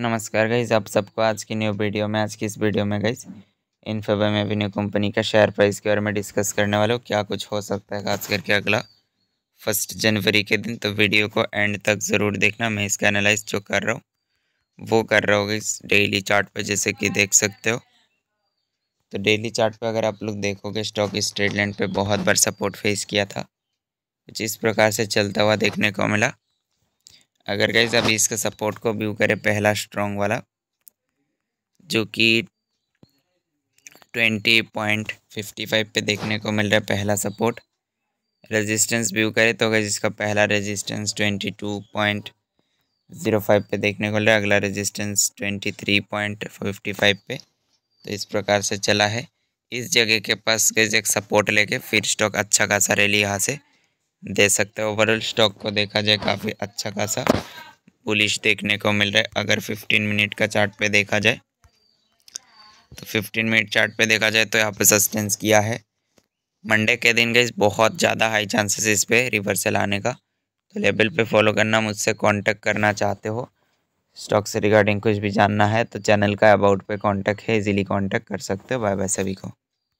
नमस्कार गाइज आप सबको आज की न्यू वीडियो में आज की इस वीडियो में गाइज इनफोवे में भी न्यू कंपनी का शेयर प्राइस के बारे में डिस्कस करने वाले हो क्या कुछ हो सकता है खास करके अगला फर्स्ट जनवरी के दिन तो वीडियो को एंड तक ज़रूर देखना मैं इसका एनालाइज जो कर रहा हूँ वो कर रहा हूँ इस डेली चार्ट पर जैसे कि देख सकते हो तो डेली चार्ट पर अगर आप लोग देखोगे स्टॉक इस ट्रेड लाइन पर बहुत बार सपोर्ट फेस किया था कुछ तो इस प्रकार से चलता हुआ देखने को मिला अगर गई अभी इसके सपोर्ट को व्यू करें पहला स्ट्रॉन्ग वाला जो कि ट्वेंटी पॉइंट फिफ्टी फाइव पे देखने को मिल रहा है पहला सपोर्ट रेजिस्टेंस व्यू करें तो अगर जिसका पहला resistance twenty two point zero five पे देखने को मिल रहा है अगला resistance twenty three point fifty five पे तो इस प्रकार से चला है इस जगह के पास गई एक सपोर्ट लेके फिर स्टॉक अच्छा खासा रैली यहाँ से दे सकते हैं ओवरऑल स्टॉक को देखा जाए काफ़ी अच्छा खासा पुलिस देखने को मिल रहा है अगर 15 मिनट का चार्ट पे देखा जाए तो 15 मिनट चार्ट पे देखा जाए तो यहाँ पे सस्टेंस किया है मंडे के दिन गई बहुत ज़्यादा हाई चांसेस इस पर रिवर्सल आने का तो लेवल पे फॉलो करना मुझसे कांटेक्ट करना चाहते हो स्टॉक से रिगार्डिंग कुछ भी जानना है तो चैनल का अबाउट पे कांटेक्ट है इजीली कांटेक्ट कर सकते हो बाय बाय सभी को